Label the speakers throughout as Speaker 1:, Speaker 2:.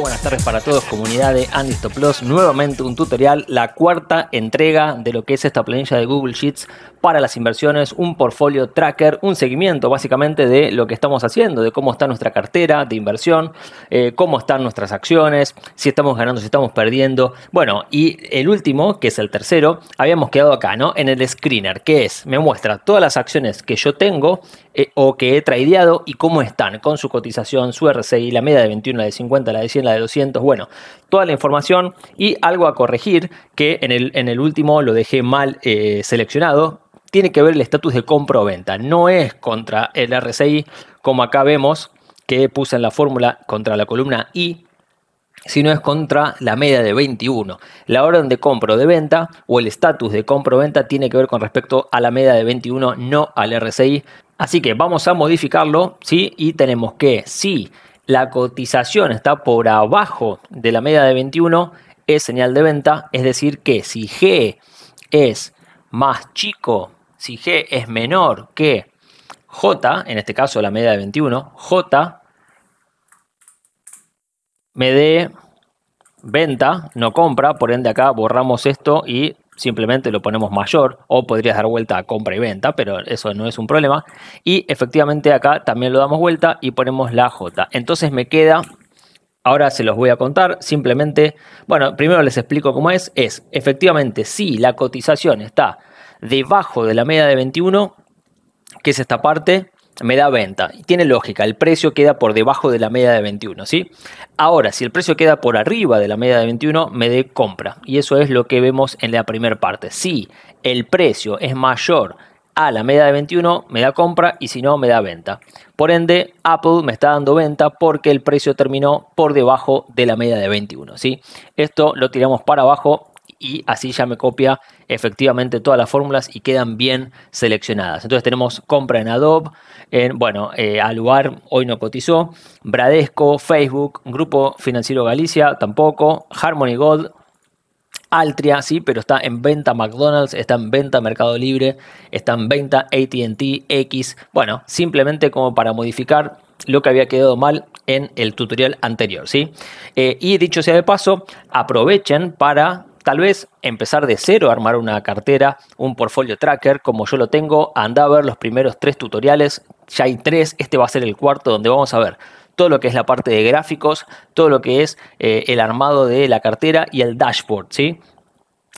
Speaker 1: buenas tardes para todos, comunidad de Andy Plus. Nuevamente un tutorial, la cuarta entrega de lo que es esta planilla de Google Sheets para las inversiones, un portfolio tracker, un seguimiento básicamente de lo que estamos haciendo, de cómo está nuestra cartera de inversión, eh, cómo están nuestras acciones, si estamos ganando, si estamos perdiendo. Bueno, y el último, que es el tercero, habíamos quedado acá, ¿no? En el screener, que es, me muestra todas las acciones que yo tengo eh, o que he traideado y cómo están con su cotización, su RCI, la media de 21, la de 50, la de 100 la de 200, bueno, toda la información y algo a corregir que en el, en el último lo dejé mal eh, seleccionado. Tiene que ver el estatus de compra o venta. No es contra el RSI, como acá vemos que puse en la fórmula contra la columna I, sino es contra la media de 21. La orden de compro o de venta o el estatus de compra o venta tiene que ver con respecto a la media de 21, no al RSI. Así que vamos a modificarlo, ¿sí? Y tenemos que si la cotización está por abajo de la media de 21, es señal de venta, es decir que si G es más chico, si G es menor que J, en este caso la media de 21, J me dé venta, no compra, por ende acá borramos esto y simplemente lo ponemos mayor o podrías dar vuelta a compra y venta, pero eso no es un problema. Y efectivamente acá también lo damos vuelta y ponemos la J. Entonces me queda, ahora se los voy a contar, simplemente, bueno, primero les explico cómo es, es efectivamente si la cotización está debajo de la media de 21, que es esta parte, me da venta. Tiene lógica, el precio queda por debajo de la media de 21, ¿sí? Ahora, si el precio queda por arriba de la media de 21, me dé compra. Y eso es lo que vemos en la primera parte. Si el precio es mayor a la media de 21, me da compra y si no, me da venta. Por ende, Apple me está dando venta porque el precio terminó por debajo de la media de 21, ¿sí? Esto lo tiramos para abajo y así ya me copia efectivamente todas las fórmulas y quedan bien seleccionadas. Entonces tenemos compra en Adobe, en, bueno, eh, Aluar hoy no cotizó, Bradesco, Facebook, Grupo Financiero Galicia tampoco, Harmony Gold, Altria, sí, pero está en venta McDonald's, está en venta Mercado Libre, está en venta ATT, X. Bueno, simplemente como para modificar lo que había quedado mal en el tutorial anterior, ¿sí? Eh, y dicho sea de paso, aprovechen para Tal vez empezar de cero, armar una cartera, un portfolio tracker, como yo lo tengo, anda a ver los primeros tres tutoriales, ya hay tres, este va a ser el cuarto donde vamos a ver todo lo que es la parte de gráficos, todo lo que es eh, el armado de la cartera y el dashboard, ¿sí?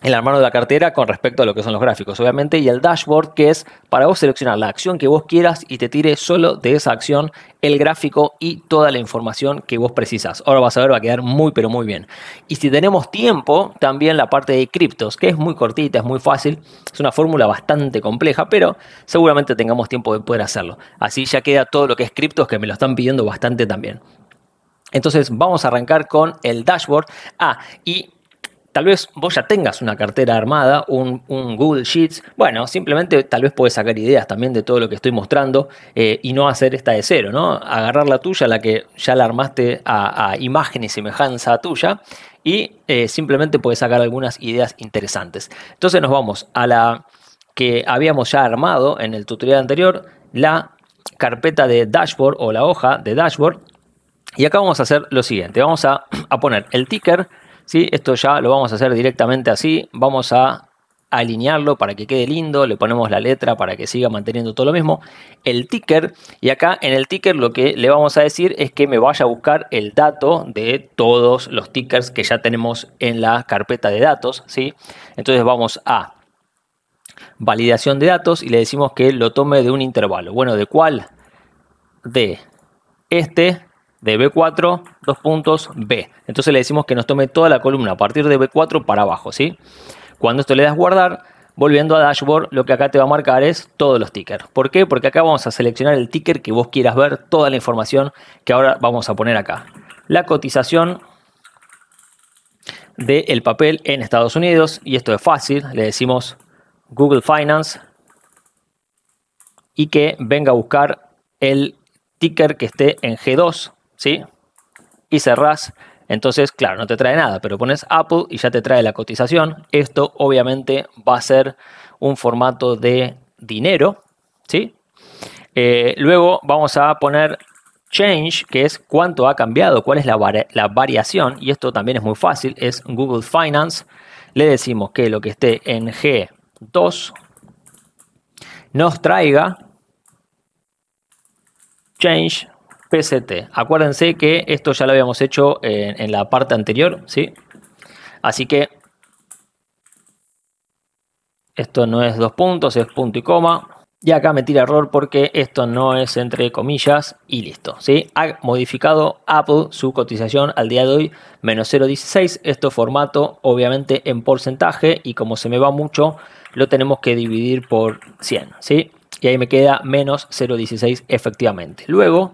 Speaker 1: el mano de la cartera con respecto a lo que son los gráficos, obviamente, y el dashboard que es para vos seleccionar la acción que vos quieras y te tire solo de esa acción el gráfico y toda la información que vos precisas. Ahora vas a ver, va a quedar muy, pero muy bien. Y si tenemos tiempo, también la parte de criptos, que es muy cortita, es muy fácil, es una fórmula bastante compleja, pero seguramente tengamos tiempo de poder hacerlo. Así ya queda todo lo que es criptos, que me lo están pidiendo bastante también. Entonces vamos a arrancar con el dashboard. Ah, y Tal vez vos ya tengas una cartera armada, un, un Google Sheets. Bueno, simplemente tal vez puedes sacar ideas también de todo lo que estoy mostrando eh, y no hacer esta de cero, ¿no? Agarrar la tuya, la que ya la armaste a, imagen y semejanza tuya y eh, simplemente puedes sacar algunas ideas interesantes. Entonces nos vamos a la que habíamos ya armado en el tutorial anterior, la carpeta de dashboard o la hoja de dashboard. Y acá vamos a hacer lo siguiente, vamos a, a poner el ticker esto ya lo vamos a hacer directamente así. Vamos a alinearlo para que quede lindo, le ponemos la letra para que siga manteniendo todo lo mismo, el ticker y acá en el ticker lo que le vamos a decir es que me vaya a buscar el dato de todos los tickers que ya tenemos en la carpeta de datos, ¿sí? Entonces vamos a validación de datos y le decimos que lo tome de un intervalo. Bueno, ¿de cuál? De este de B4, dos puntos B. Entonces le decimos que nos tome toda la columna a partir de B4 para abajo, ¿sí? Cuando esto le das guardar, volviendo a dashboard, lo que acá te va a marcar es todos los tickers. ¿Por qué? Porque acá vamos a seleccionar el ticker que vos quieras ver, toda la información que ahora vamos a poner acá. La cotización del papel en Estados Unidos, y esto es fácil, le decimos Google Finance y que venga a buscar el ticker que esté en G2 ¿sí? Y cerrás. Entonces, claro, no te trae nada, pero pones Apple y ya te trae la cotización. Esto obviamente va a ser un formato de dinero, ¿sí? Eh, luego vamos a poner change, que es cuánto ha cambiado, cuál es la, la, variación, y esto también es muy fácil, es Google Finance. Le decimos que lo que esté en G2 nos traiga change PCT. Acuérdense que esto ya lo habíamos hecho en, la parte anterior, ¿sí? Así que esto no es dos puntos, es punto y coma. Y acá me tira error porque esto no es entre comillas y listo. ¿sí? Ha modificado Apple su cotización al día de hoy menos 0.16. Esto formato obviamente en porcentaje y como se me va mucho lo tenemos que dividir por 100. ¿sí? Y ahí me queda menos 0.16 efectivamente. Luego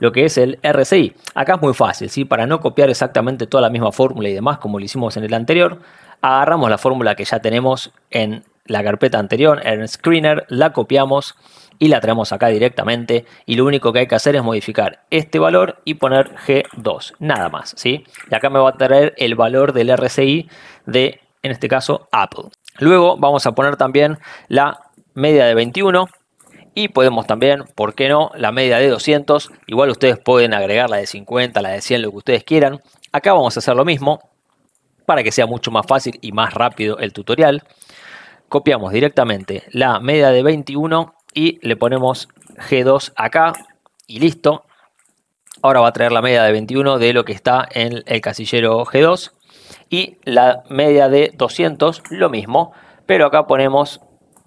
Speaker 1: lo que es el RSI. Acá es muy fácil, ¿sí? para no copiar exactamente toda la misma fórmula y demás como lo hicimos en el anterior, agarramos la fórmula que ya tenemos en la carpeta anterior, en el screener, la copiamos y la traemos acá directamente y lo único que hay que hacer es modificar este valor y poner G2, nada más, ¿sí? Y acá me va a traer el valor del RSI de, en este caso, Apple. Luego vamos a poner también la media de 21, y podemos también, ¿por qué no? La media de 200. Igual ustedes pueden agregar la de 50, la de 100, lo que ustedes quieran. Acá vamos a hacer lo mismo para que sea mucho más fácil y más rápido el tutorial. Copiamos directamente la media de 21 y le ponemos G2 acá y listo. Ahora va a traer la media de 21 de lo que está en el casillero G2 y la media de 200 lo mismo, pero acá ponemos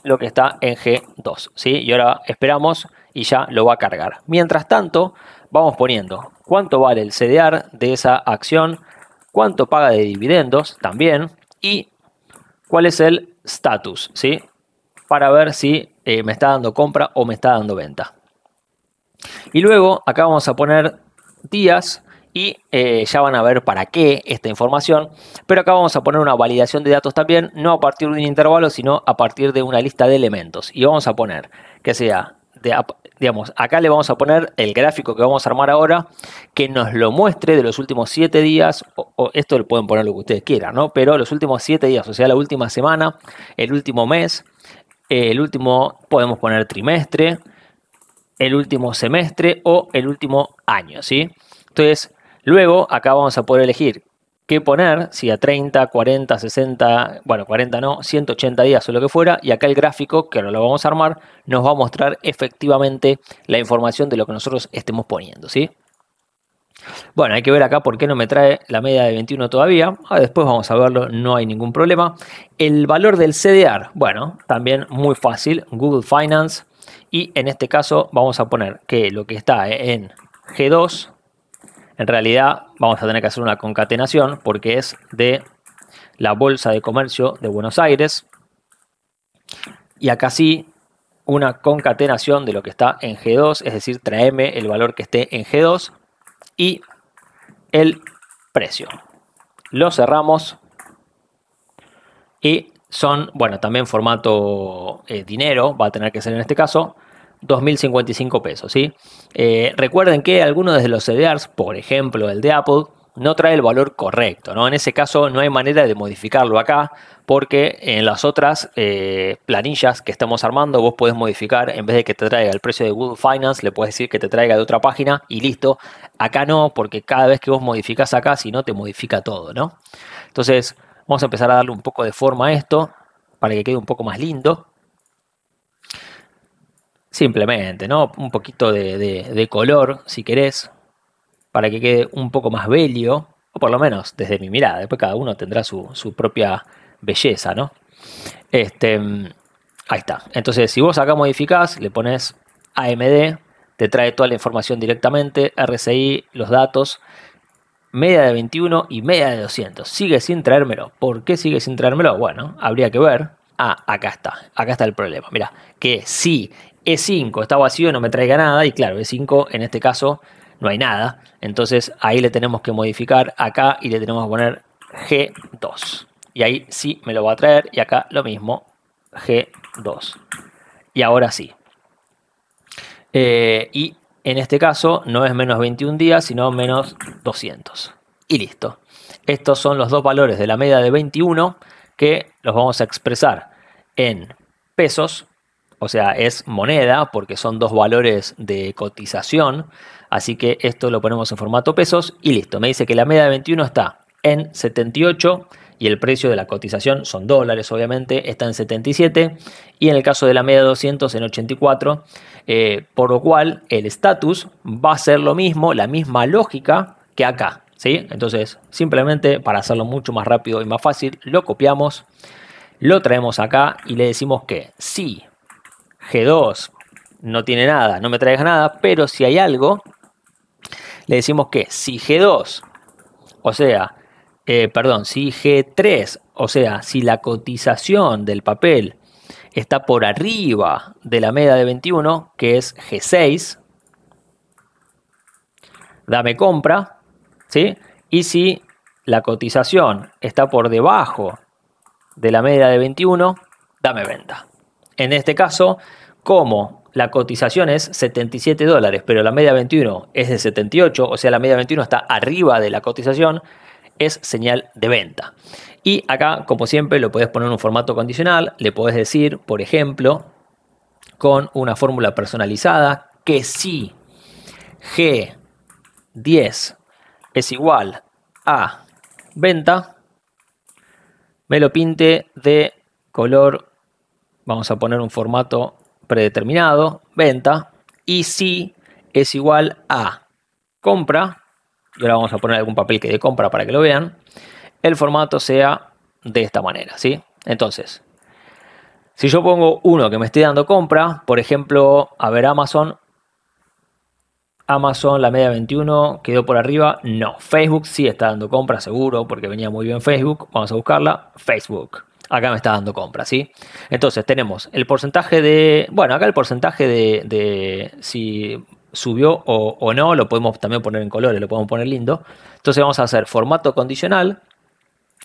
Speaker 1: lo que está en G2. ¿sí? Y ahora esperamos y ya lo va a cargar. Mientras tanto, vamos poniendo cuánto vale el CDR de esa acción, cuánto paga de dividendos también y cuál es el status, ¿sí? Para ver si eh, me está dando compra o me está dando venta. Y luego acá vamos a poner días y eh, ya van a ver para qué esta información. Pero acá vamos a poner una validación de datos también, no a partir de un intervalo, sino a partir de una lista de elementos. Y vamos a poner que sea, digamos, acá le vamos a poner el gráfico que vamos a armar ahora, que nos lo muestre de los últimos 7 días, o, esto le pueden poner lo que ustedes quieran, ¿no? Pero los últimos 7 días, o sea, la última semana, el último mes, el último, podemos poner trimestre, el último semestre o el último año, ¿sí? Entonces, Luego, acá vamos a poder elegir qué poner, si a 30, 40, 60, bueno, 40 no, 180 días o lo que fuera, y acá el gráfico, que ahora lo vamos a armar, nos va a mostrar efectivamente la información de lo que nosotros estemos poniendo, ¿sí? Bueno, hay que ver acá por qué no me trae la media de 21 todavía. Ah, después vamos a verlo, no hay ningún problema. El valor del CDR, bueno, también muy fácil, Google Finance. Y en este caso vamos a poner que lo que está en G2 en realidad vamos a tener que hacer una concatenación porque es de la Bolsa de Comercio de Buenos Aires. Y acá sí, una concatenación de lo que está en G2, es decir, traeme el valor que esté en G2 y el precio. Lo cerramos y son, bueno, también formato eh, dinero, va a tener que ser en este caso 2.055 pesos. ¿sí? Eh, recuerden que algunos de los CDRs, por ejemplo el de Apple, no trae el valor correcto. ¿no? En ese caso no hay manera de modificarlo acá porque en las otras eh, planillas que estamos armando vos puedes modificar, en vez de que te traiga el precio de Google Finance, le puedes decir que te traiga de otra página y listo. Acá no, porque cada vez que vos modificás acá, si no, te modifica todo. ¿no? Entonces vamos a empezar a darle un poco de forma a esto para que quede un poco más lindo. Simplemente, ¿no? Un poquito de, color, si querés, para que quede un poco más bello, o por lo menos desde mi mirada, después cada uno tendrá su, propia belleza, ¿no? Este, ahí está. Entonces, si vos acá modificás, le pones AMD, te trae toda la información directamente, RCI, los datos, media de 21 y media de 200. Sigue sin traérmelo. ¿Por qué sigue sin traérmelo? Bueno, habría que ver. Ah, acá está. Acá está el problema. Mira, que sí, e5 está vacío, no me traiga nada. Y claro, E5 en este caso no hay nada. Entonces ahí le tenemos que modificar acá y le tenemos que poner G2. Y ahí sí me lo va a traer. Y acá lo mismo, G2. Y ahora sí. Eh, y en este caso no es menos 21 días, sino menos 200. Y listo. Estos son los dos valores de la media de 21 que los vamos a expresar en pesos o sea, es moneda porque son dos valores de cotización. Así que esto lo ponemos en formato pesos y listo. Me dice que la media de 21 está en 78 y el precio de la cotización son dólares, obviamente, está en 77 y en el caso de la media 200 en 84, eh, por lo cual el status va a ser lo mismo, la misma lógica que acá, ¿sí? Entonces, simplemente para hacerlo mucho más rápido y más fácil, lo copiamos, lo traemos acá y le decimos que sí. G2 no tiene nada, no me traes nada, pero si hay algo, le decimos que si G2, o sea, eh, perdón, si G3, o sea, si la cotización del papel está por arriba de la media de 21, que es G6, dame compra, ¿sí? Y si la cotización está por debajo de la media de 21, dame venta. En este caso, como la cotización es 77 dólares, pero la media 21 es de 78, o sea, la media 21 está arriba de la cotización, es señal de venta. Y acá, como siempre, lo podés poner en un formato condicional, le podés decir, por ejemplo, con una fórmula personalizada, que si G10 es igual a venta, me lo pinte de color vamos a poner un formato predeterminado, venta, y si es igual a compra, y ahora vamos a poner algún papel que de compra para que lo vean, el formato sea de esta manera, ¿sí? Entonces, si yo pongo uno que me esté dando compra, por ejemplo, a ver Amazon, Amazon la media 21 quedó por arriba, no, Facebook sí está dando compra seguro porque venía muy bien Facebook, vamos a buscarla, Facebook acá me está dando compra, ¿sí? Entonces tenemos el porcentaje de, bueno, acá el porcentaje de, si subió o, no, lo podemos también poner en colores, lo podemos poner lindo. Entonces vamos a hacer formato condicional,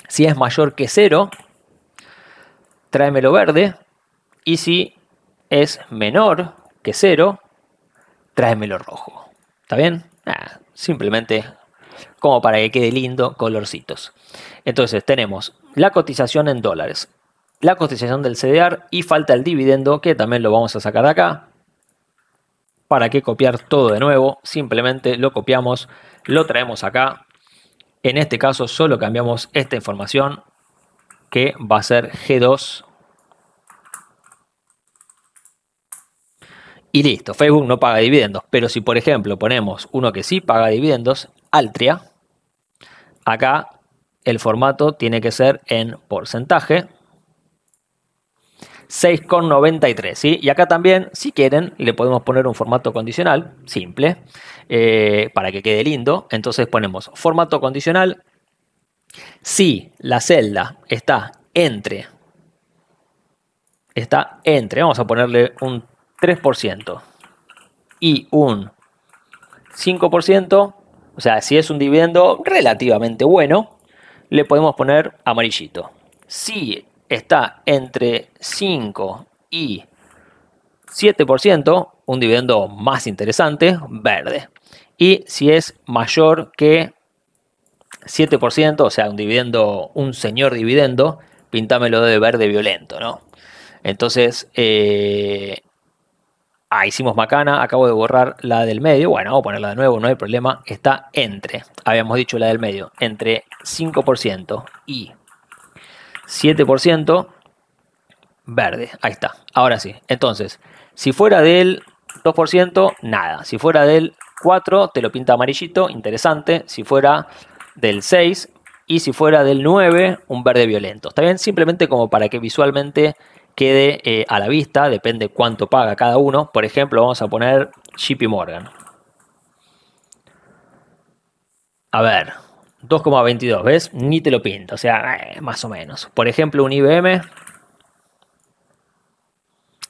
Speaker 1: si es mayor que cero, tráemelo verde, y si es menor que 0, tráemelo rojo. ¿Está bien? Ah, simplemente como para que quede lindo, colorcitos. Entonces tenemos la cotización en dólares, la cotización del CDR y falta el dividendo que también lo vamos a sacar acá. ¿Para qué copiar todo de nuevo? Simplemente lo copiamos, lo traemos acá. En este caso solo cambiamos esta información que va a ser G2 y listo. Facebook no paga dividendos. Pero si, por ejemplo, ponemos uno que sí paga dividendos, Altria, acá el formato tiene que ser en porcentaje. 6,93, ¿sí? Y acá también, si quieren, le podemos poner un formato condicional, simple, eh, para que quede lindo. Entonces ponemos formato condicional, si la celda está entre, está entre, vamos a ponerle un 3% y un 5%, o sea, si es un dividendo relativamente bueno, le podemos poner amarillito. Si está entre 5 y 7%, un dividendo más interesante, verde. Y si es mayor que 7%, o sea, un dividendo, un señor dividendo, pintámelo de verde violento, ¿no? Entonces, eh, Ah, hicimos macana, acabo de borrar la del medio. Bueno, vamos a ponerla de nuevo, no hay problema. Está entre, habíamos dicho la del medio, entre 5% y 7% verde. Ahí está, ahora sí. Entonces, si fuera del 2%, nada. Si fuera del 4, te lo pinta amarillito, interesante. Si fuera del 6 y si fuera del 9, un verde violento. Está bien, simplemente como para que visualmente quede eh, a la vista, depende cuánto paga cada uno. Por ejemplo, vamos a poner JP Morgan. A ver, 2,22, ¿ves? Ni te lo pinto o sea, eh, más o menos. Por ejemplo, un IBM.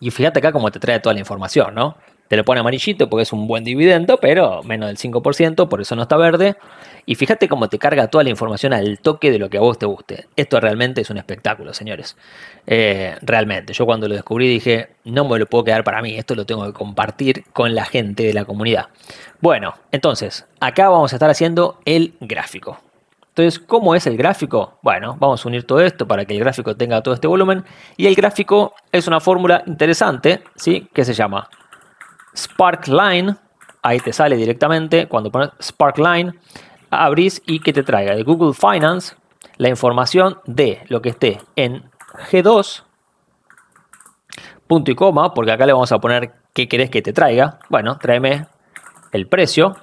Speaker 1: Y fíjate acá cómo te trae toda la información, ¿no? Te lo pone amarillito porque es un buen dividendo, pero menos del 5%, por eso no está verde. Y fíjate cómo te carga toda la información al toque de lo que a vos te guste. Esto realmente es un espectáculo, señores. Eh, realmente, yo cuando lo descubrí dije, no me lo puedo quedar para mí, esto lo tengo que compartir con la gente de la comunidad. Bueno, entonces, acá vamos a estar haciendo el gráfico. Entonces, ¿cómo es el gráfico? Bueno, vamos a unir todo esto para que el gráfico tenga todo este volumen. Y el gráfico es una fórmula interesante, ¿sí? Que se llama Sparkline. Ahí te sale directamente cuando pones Sparkline abrís y que te traiga de Google Finance la información de lo que esté en G2, punto y coma, porque acá le vamos a poner qué querés que te traiga. Bueno, tráeme el precio,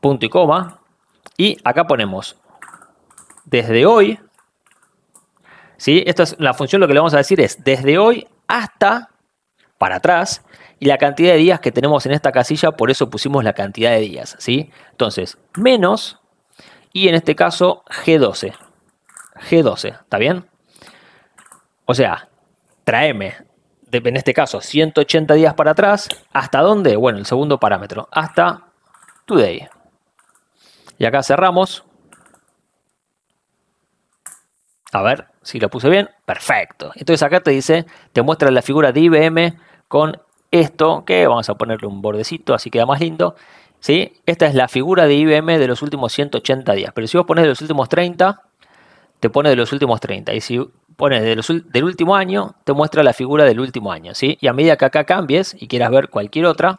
Speaker 1: punto y coma, y acá ponemos desde hoy, ¿sí? Esta es la función, lo que le vamos a decir es desde hoy hasta para atrás y la cantidad de días que tenemos en esta casilla, por eso pusimos la cantidad de días, ¿sí? Entonces, menos, y en este caso, G12. G12, ¿está bien? O sea, tráeme, en este caso, 180 días para atrás, ¿hasta dónde? Bueno, el segundo parámetro, hasta today. Y acá cerramos. A ver si lo puse bien. Perfecto. Entonces acá te dice, te muestra la figura de IBM con esto, que vamos a ponerle un bordecito, así queda más lindo. ¿sí? Esta es la figura de IBM de los últimos 180 días. Pero si vos pones de los últimos 30, te pone de los últimos 30. Y si pones de los, del último año, te muestra la figura del último año. ¿sí? Y a medida que acá cambies y quieras ver cualquier otra,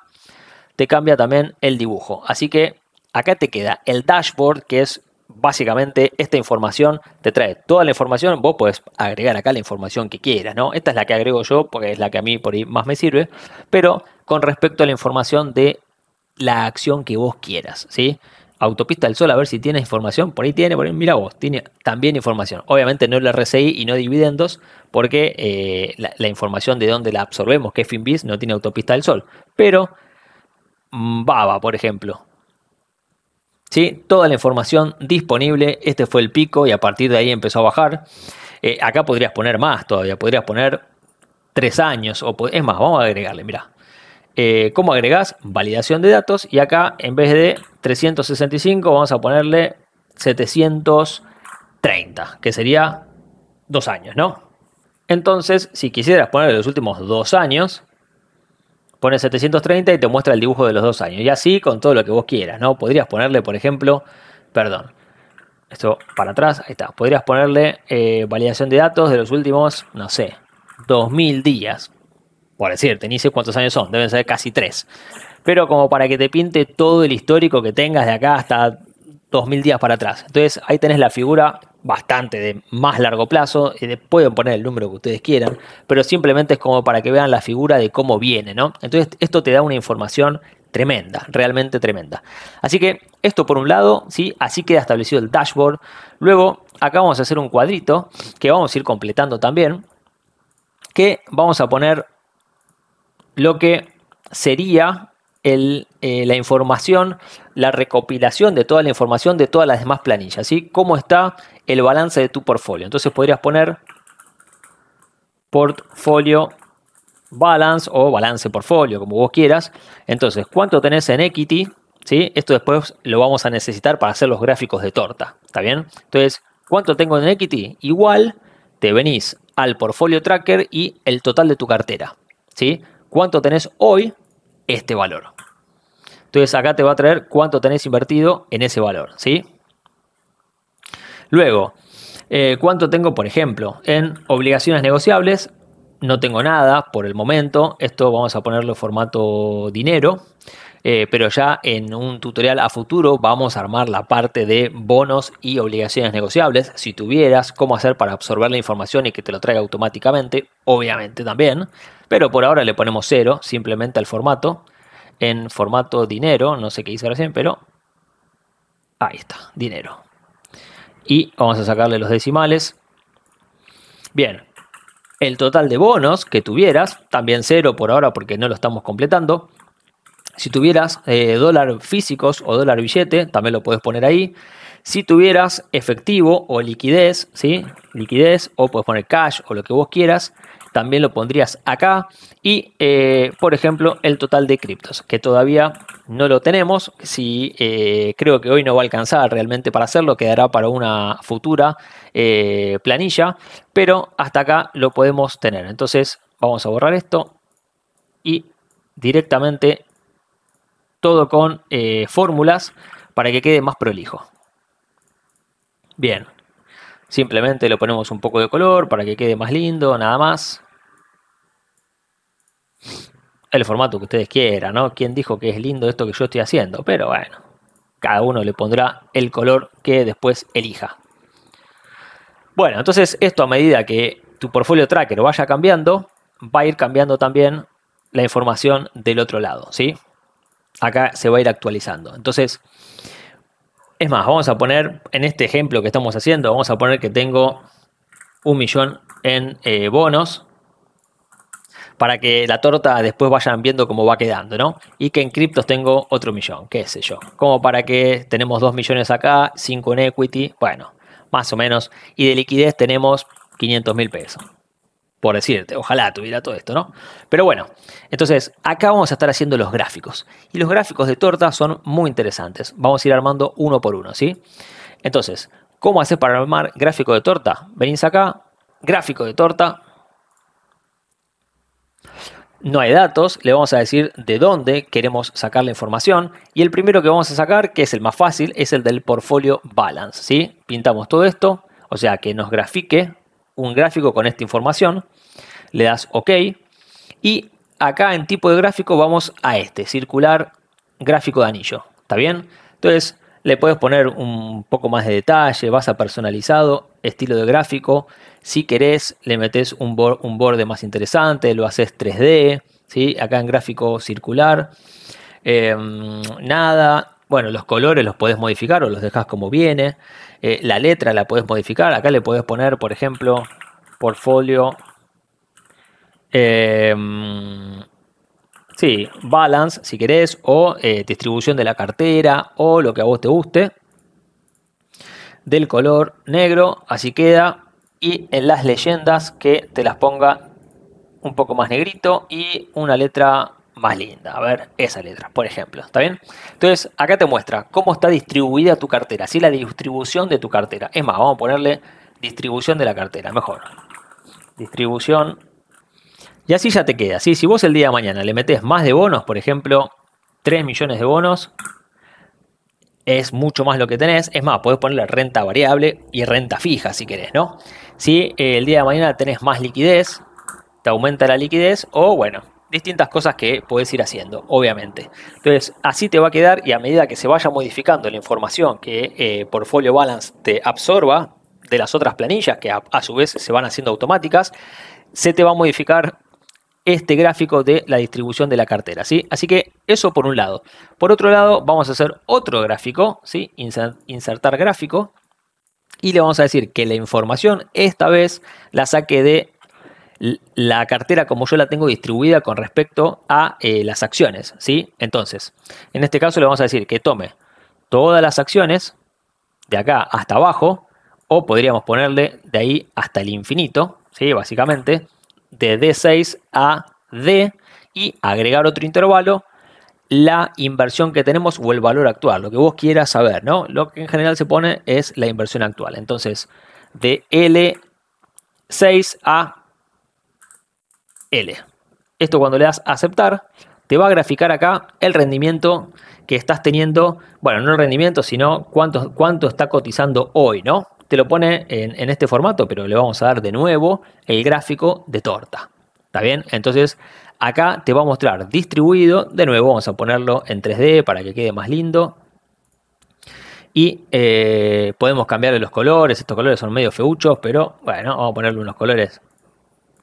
Speaker 1: te cambia también el dibujo. Así que acá te queda el dashboard, que es básicamente esta información te trae toda la información, vos puedes agregar acá la información que quieras, ¿no? Esta es la que agrego yo porque es la que a mí por ahí más me sirve, pero con respecto a la información de la acción que vos quieras, ¿sí? Autopista del Sol, a ver si tienes información, por ahí tiene, por ahí, mira vos, tiene también información. Obviamente no la RCI y no dividendos, porque eh, la, información de dónde la absorbemos, que es Finbis, no tiene Autopista del Sol, pero mm, Baba, por ejemplo, Toda la información disponible, este fue el pico y a partir de ahí empezó a bajar. Eh, acá podrías poner más todavía, podrías poner tres años o es más, vamos a agregarle, mira. Eh, ¿Cómo agregás? Validación de datos y acá en vez de 365 vamos a ponerle 730, que sería dos años, ¿no? Entonces, si quisieras poner los últimos dos años, Pone 730 y te muestra el dibujo de los dos años. Y así con todo lo que vos quieras, ¿no? Podrías ponerle, por ejemplo, perdón, esto para atrás, ahí está. Podrías ponerle eh, validación de datos de los últimos, no sé, 2000 días. Por decir ni sé cuántos años son, deben ser casi tres. Pero como para que te pinte todo el histórico que tengas de acá hasta 2000 días para atrás. Entonces ahí tenés la figura bastante de más largo plazo, pueden poner el número que ustedes quieran, pero simplemente es como para que vean la figura de cómo viene, ¿no? Entonces esto te da una información tremenda, realmente tremenda. Así que esto por un lado, ¿sí? Así queda establecido el dashboard. Luego acá vamos a hacer un cuadrito que vamos a ir completando también, que vamos a poner lo que sería el, eh, la información, la recopilación de toda la información de todas las demás planillas, ¿sí? Cómo está el balance de tu portfolio. Entonces podrías poner portfolio balance o balance portfolio, como vos quieras. Entonces, ¿cuánto tenés en equity? ¿Sí? Esto después lo vamos a necesitar para hacer los gráficos de torta. ¿Está bien? Entonces, ¿cuánto tengo en equity? Igual te venís al portfolio tracker y el total de tu cartera. ¿Sí? ¿Cuánto tenés hoy este valor? Entonces acá te va a traer cuánto tenés invertido en ese valor. ¿Sí? Luego, eh, ¿cuánto tengo, por ejemplo, en obligaciones negociables? No tengo nada por el momento. Esto vamos a ponerlo en formato dinero. Eh, pero ya en un tutorial a futuro vamos a armar la parte de bonos y obligaciones negociables. Si tuvieras cómo hacer para absorber la información y que te lo traiga automáticamente, obviamente también. Pero por ahora le ponemos cero simplemente al formato. En formato dinero, no sé qué hice recién, pero ahí está, dinero. Y vamos a sacarle los decimales. Bien, el total de bonos que tuvieras, también cero por ahora porque no lo estamos completando. Si tuvieras eh, dólar físicos o dólar billete, también lo puedes poner ahí. Si tuvieras efectivo o liquidez, ¿sí? Liquidez o puedes poner cash o lo que vos quieras también lo pondrías acá. Y, eh, por ejemplo, el total de criptos, que todavía no lo tenemos. Si eh, creo que hoy no va a alcanzar realmente para hacerlo, quedará para una futura eh, planilla. Pero hasta acá lo podemos tener. Entonces, vamos a borrar esto y directamente todo con fórmulas para que quede más prolijo. Bien, Simplemente lo ponemos un poco de color para que quede más lindo, nada más. El formato que ustedes quieran, ¿no? ¿Quién dijo que es lindo esto que yo estoy haciendo? Pero bueno, cada uno le pondrá el color que después elija. Bueno, entonces esto a medida que tu portfolio tracker vaya cambiando, va a ir cambiando también la información del otro lado, ¿sí? Acá se va a ir actualizando. Entonces, es más, vamos a poner en este ejemplo que estamos haciendo, vamos a poner que tengo un millón en eh, bonos para que la torta después vayan viendo cómo va quedando, ¿no? Y que en criptos tengo otro millón, qué sé yo. Como para que tenemos dos millones acá, cinco en equity, bueno, más o menos. Y de liquidez tenemos 500 mil pesos por decirte, ojalá tuviera todo esto, ¿no? Pero bueno, entonces acá vamos a estar haciendo los gráficos. Y los gráficos de torta son muy interesantes. Vamos a ir armando uno por uno, ¿sí? Entonces, ¿cómo hacer para armar gráfico de torta? Venís acá, gráfico de torta. No hay datos, le vamos a decir de dónde queremos sacar la información. Y el primero que vamos a sacar, que es el más fácil, es el del portfolio balance, ¿sí? Pintamos todo esto, o sea, que nos grafique un gráfico con esta información, le das OK y acá en tipo de gráfico vamos a este, circular gráfico de anillo, ¿está bien? Entonces le puedes poner un poco más de detalle, vas a personalizado, estilo de gráfico, si querés le metes un, un borde más interesante, lo haces 3D, si acá en gráfico circular, em, nada, bueno, los colores los podés modificar o los dejas como viene. Eh, la letra la podés modificar. Acá le podés poner, por ejemplo, portfolio. Em, sí, balance, si querés, o eh, distribución de la cartera, o lo que a vos te guste. Del color negro, así queda. Y en las leyendas que te las ponga un poco más negrito y una letra más linda. A ver, esa letra, por ejemplo. ¿Está bien? Entonces, acá te muestra cómo está distribuida tu cartera. Si la distribución de tu cartera. Es más, vamos a ponerle distribución de la cartera. Mejor. Distribución. Y así ya te queda. ¿sí? Si vos el día de mañana le metes más de bonos, por ejemplo, 3 millones de bonos, es mucho más lo que tenés. Es más, podés ponerle renta variable y renta fija si querés, ¿no? Si eh, el día de mañana tenés más liquidez, te aumenta la liquidez o bueno, distintas cosas que puedes ir haciendo, obviamente. Entonces, así te va a quedar y a medida que se vaya modificando la información que eh, Portfolio Balance te absorba de las otras planillas, que a, su vez se van haciendo automáticas, se te va a modificar este gráfico de la distribución de la cartera. ¿sí? Así que eso por un lado. Por otro lado, vamos a hacer otro gráfico, ¿sí? insertar gráfico, y le vamos a decir que la información esta vez la saque de la cartera como yo la tengo distribuida con respecto a eh, las acciones, ¿sí? Entonces, en este caso le vamos a decir que tome todas las acciones de acá hasta abajo, o podríamos ponerle de ahí hasta el infinito, ¿sí? Básicamente, de D6 a D y agregar otro intervalo, la inversión que tenemos o el valor actual, lo que vos quieras saber, ¿no? Lo que en general se pone es la inversión actual. Entonces, de L6 a L. Esto cuando le das a aceptar, te va a graficar acá el rendimiento que estás teniendo, bueno, no el rendimiento, sino cuánto, cuánto está cotizando hoy, ¿no? Te lo pone en, este formato, pero le vamos a dar de nuevo el gráfico de torta. ¿Está bien? Entonces, acá te va a mostrar distribuido. De nuevo, vamos a ponerlo en 3D para que quede más lindo. Y eh, podemos cambiarle los colores. Estos colores son medio feuchos, pero bueno, vamos a ponerle unos colores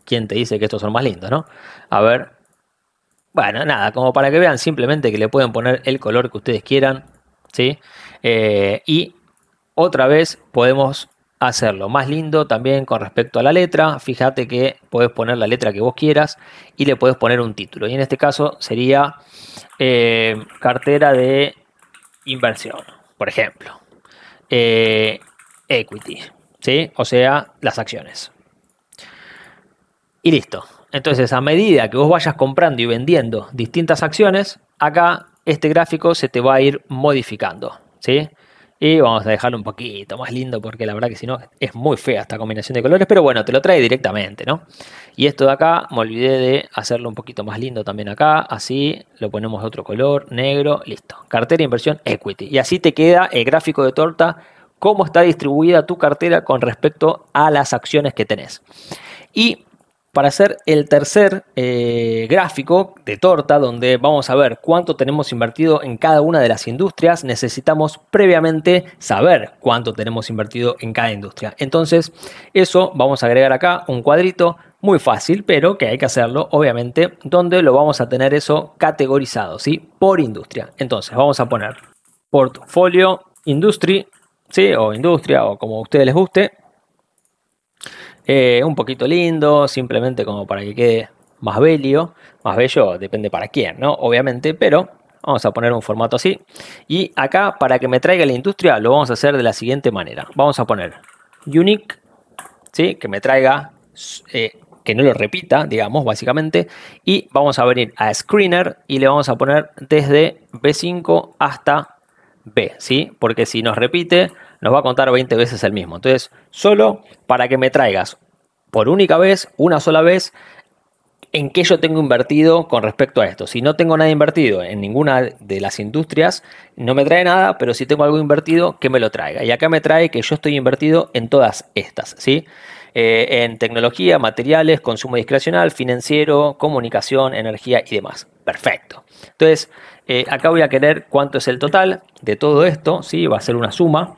Speaker 1: ¿quién te dice que estos son más lindos, no? A ver. Bueno, nada, como para que vean simplemente que le pueden poner el color que ustedes quieran, ¿sí? Eh, y otra vez podemos hacerlo más lindo también con respecto a la letra. Fíjate que puedes poner la letra que vos quieras y le puedes poner un título. Y en este caso sería eh, cartera de inversión, por ejemplo. Eh, equity, ¿sí? O sea, las acciones. Y listo. Entonces, a medida que vos vayas comprando y vendiendo distintas acciones, acá este gráfico se te va a ir modificando, ¿sí? Y vamos a dejarlo un poquito más lindo porque la verdad que si no es muy fea esta combinación de colores, pero bueno, te lo trae directamente, ¿no? Y esto de acá, me olvidé de hacerlo un poquito más lindo también acá, así lo ponemos de otro color, negro, listo. Cartera inversión equity. Y así te queda el gráfico de torta, cómo está distribuida tu cartera con respecto a las acciones que tenés. Y para hacer el tercer eh, gráfico de torta donde vamos a ver cuánto tenemos invertido en cada una de las industrias, necesitamos previamente saber cuánto tenemos invertido en cada industria. Entonces, eso vamos a agregar acá un cuadrito muy fácil, pero que hay que hacerlo, obviamente, donde lo vamos a tener eso categorizado, ¿sí? Por industria. Entonces, vamos a poner portfolio industry, ¿sí? O industria, o como a ustedes les guste. Eh, un poquito lindo, simplemente como para que quede más bello. Más bello depende para quién, ¿no? Obviamente, pero vamos a poner un formato así. Y acá, para que me traiga la industria, lo vamos a hacer de la siguiente manera. Vamos a poner unique, ¿sí? Que me traiga... Eh, que no lo repita, digamos, básicamente. Y vamos a venir a Screener y le vamos a poner desde B5 hasta B, ¿sí? Porque si nos repite, nos va a contar 20 veces el mismo. Entonces, solo para que me traigas por única vez, una sola vez, en qué yo tengo invertido con respecto a esto. Si no tengo nada invertido en ninguna de las industrias, no me trae nada, pero si tengo algo invertido, que me lo traiga. Y acá me trae que yo estoy invertido en todas estas, ¿sí? Eh, en tecnología, materiales, consumo discrecional, financiero, comunicación, energía y demás. Perfecto. Entonces, eh, acá voy a querer cuánto es el total de todo esto, ¿sí? Va a ser una suma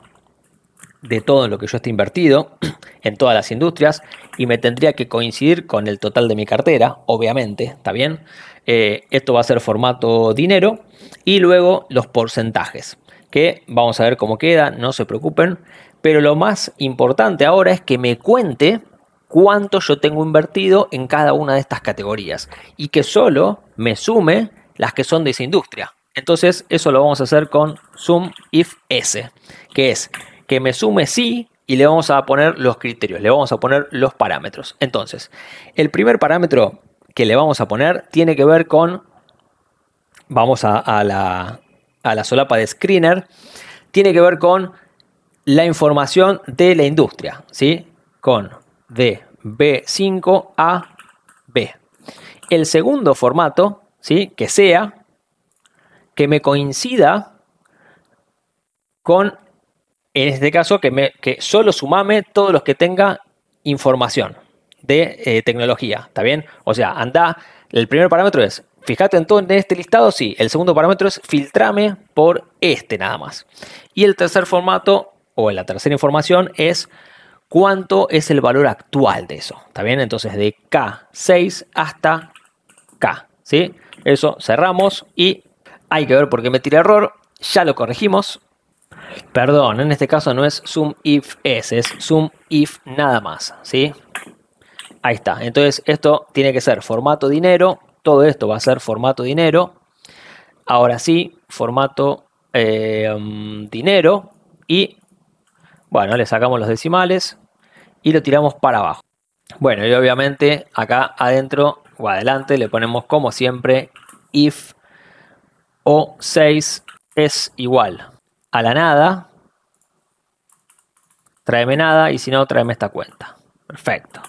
Speaker 1: de todo lo que yo esté invertido, en todas las industrias, y me tendría que coincidir con el total de mi cartera, obviamente, ¿está bien? Eh, esto va a ser formato dinero y luego los porcentajes, que vamos a ver cómo queda, no se preocupen, pero lo más importante ahora es que me cuente cuánto yo tengo invertido en cada una de estas categorías y que solo me sume las que son de esa industria. Entonces eso lo vamos a hacer con sum if S, que es que me sume sí y le vamos a poner los criterios, le vamos a poner los parámetros. Entonces, el primer parámetro que le vamos a poner tiene que ver con, vamos a, la, la solapa de screener, tiene que ver con la información de la industria, ¿sí? Con de B5 a B. El segundo formato, ¿sí? Que sea, que me coincida con en este caso, que, me, solo sumame todos los que tenga información de eh, tecnología, ¿está bien? O sea, anda, el primer parámetro es, fíjate en todo en este listado, sí. El segundo parámetro es, filtrame por este nada más. Y el tercer formato, o la tercera información, es cuánto es el valor actual de eso, ¿está bien? Entonces, de K6 hasta K, ¿sí? Eso cerramos y hay que ver por qué me tira error, ya lo corregimos, Perdón, en este caso no es sum if s, es sum if nada más, ¿sí? Ahí está. Entonces esto tiene que ser formato dinero, todo esto va a ser formato dinero. Ahora sí, formato em, dinero y, bueno, le sacamos los decimales y lo tiramos para abajo. Bueno, y obviamente acá adentro o adelante le ponemos como siempre if o6 es igual, a la nada, tráeme nada y si no, tráeme esta cuenta. Perfecto.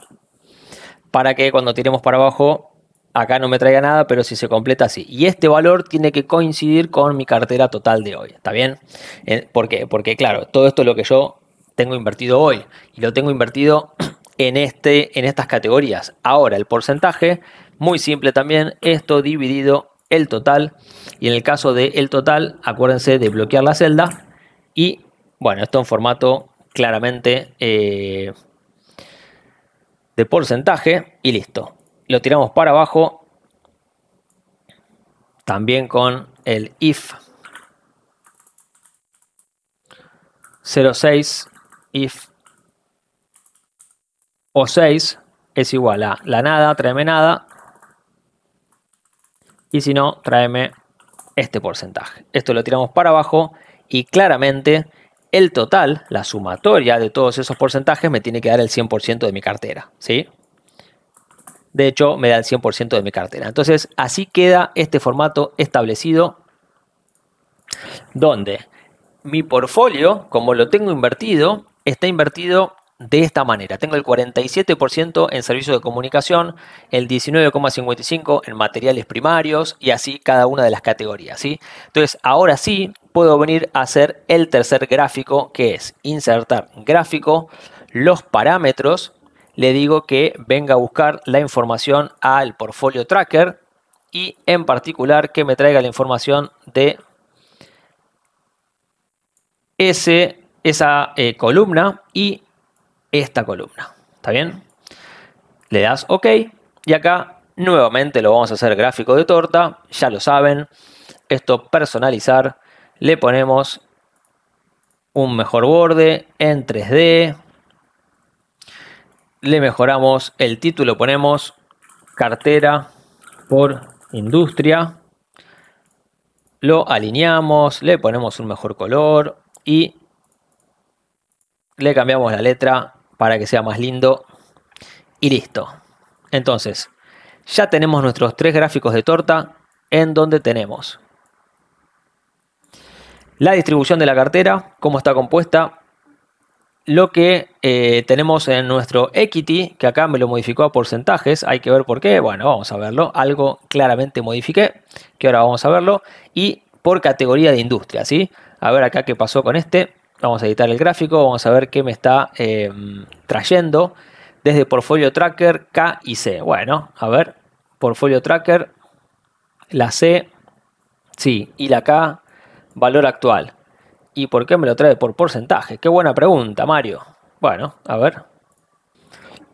Speaker 1: Para que cuando tiremos para abajo, acá no me traiga nada, pero si se completa, sí. Y este valor tiene que coincidir con mi cartera total de hoy. ¿Está bien? Eh, Porque, claro, todo esto es lo que yo tengo invertido hoy y lo tengo invertido en, este, en estas categorías. Ahora, el porcentaje, muy simple también, esto dividido el total. Y en el caso de el total, acuérdense de bloquear la celda. Y bueno, esto en formato claramente eh, de porcentaje y listo. Lo tiramos para abajo. También con el if 06 if o 6 es igual a la nada, nada y si no, tráeme este porcentaje. Esto lo tiramos para abajo y claramente el total, la sumatoria de todos esos porcentajes me tiene que dar el 100% de mi cartera, ¿sí? De hecho, me da el 100% de mi cartera. Entonces, así queda este formato establecido donde mi portfolio, como lo tengo invertido, está invertido de esta manera. Tengo el 47% en servicios de comunicación, el 19,55% en materiales primarios y así cada una de las categorías. ¿sí? Entonces, ahora sí puedo venir a hacer el tercer gráfico, que es insertar gráfico, los parámetros, le digo que venga a buscar la información al portfolio tracker y en particular que me traiga la información de esa eh, columna y esta columna. ¿Está bien? Le das OK y acá nuevamente lo vamos a hacer gráfico de torta, ya lo saben. Esto personalizar, le ponemos un mejor borde en 3D. Le mejoramos el título, ponemos cartera por industria. Lo alineamos, le ponemos un mejor color y le cambiamos la letra para que sea más lindo. Y listo. Entonces, ya tenemos nuestros tres gráficos de torta en donde tenemos la distribución de la cartera, cómo está compuesta, lo que eh, tenemos en nuestro equity, que acá me lo modificó a porcentajes, hay que ver por qué, bueno, vamos a verlo, algo claramente modifiqué, que ahora vamos a verlo, y por categoría de industria, ¿sí? A ver acá qué pasó con este. Vamos a editar el gráfico, vamos a ver qué me está em, trayendo desde Portfolio Tracker K y C. Bueno, a ver, Portfolio Tracker, la C, sí, y la K, valor actual. ¿Y por qué me lo trae por porcentaje? Qué buena pregunta, Mario. Bueno, a ver,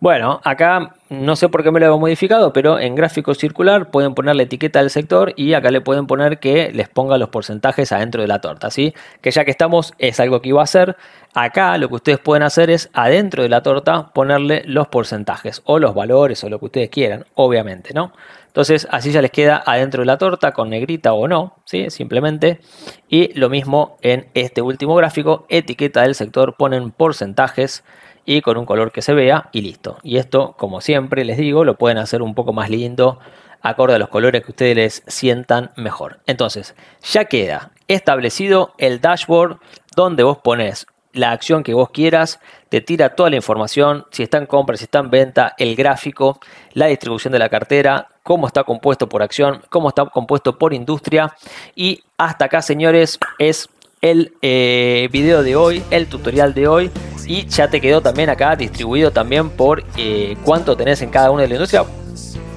Speaker 1: bueno, acá no sé por qué me lo he modificado, pero en gráfico circular pueden poner la etiqueta del sector y acá le pueden poner que les ponga los porcentajes adentro de la torta, ¿sí? Que ya que estamos, es algo que iba a hacer. Acá lo que ustedes pueden hacer es adentro de la torta ponerle los porcentajes o los valores o lo que ustedes quieran, obviamente, ¿no? Entonces así ya les queda adentro de la torta con negrita o no, ¿sí? Simplemente. Y lo mismo en este último gráfico, etiqueta del sector, ponen porcentajes y con un color que se vea y listo. Y esto, como siempre les digo, lo pueden hacer un poco más lindo, acorde a los colores que ustedes les sientan mejor. Entonces, ya queda establecido el dashboard donde vos pones la acción que vos quieras, te tira toda la información, si está en compra, si está en venta, el gráfico, la distribución de la cartera, cómo está compuesto por acción, cómo está compuesto por industria. Y hasta acá, señores, es el eh, video de hoy, el tutorial de hoy y ya te quedó también acá distribuido también por eh, cuánto tenés en cada una de la industria,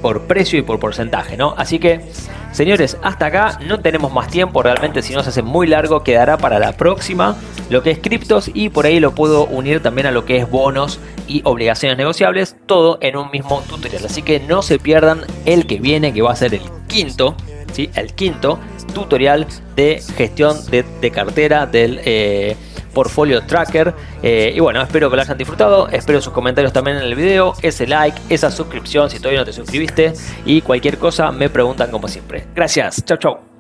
Speaker 1: por precio y por porcentaje, ¿no? Así que, señores, hasta acá no tenemos más tiempo, realmente si no se hace muy largo quedará para la próxima lo que es criptos y por ahí lo puedo unir también a lo que es bonos y obligaciones negociables, todo en un mismo tutorial. Así que no se pierdan el que viene, que va a ser el quinto, ¿sí? El quinto tutorial de gestión de, cartera del... Eh, Portfolio Tracker. Eh, y bueno, espero que lo hayan disfrutado. Espero sus comentarios también en el video, ese like, esa suscripción si todavía no te suscribiste. Y cualquier cosa me preguntan como siempre. Gracias. Chau, chau.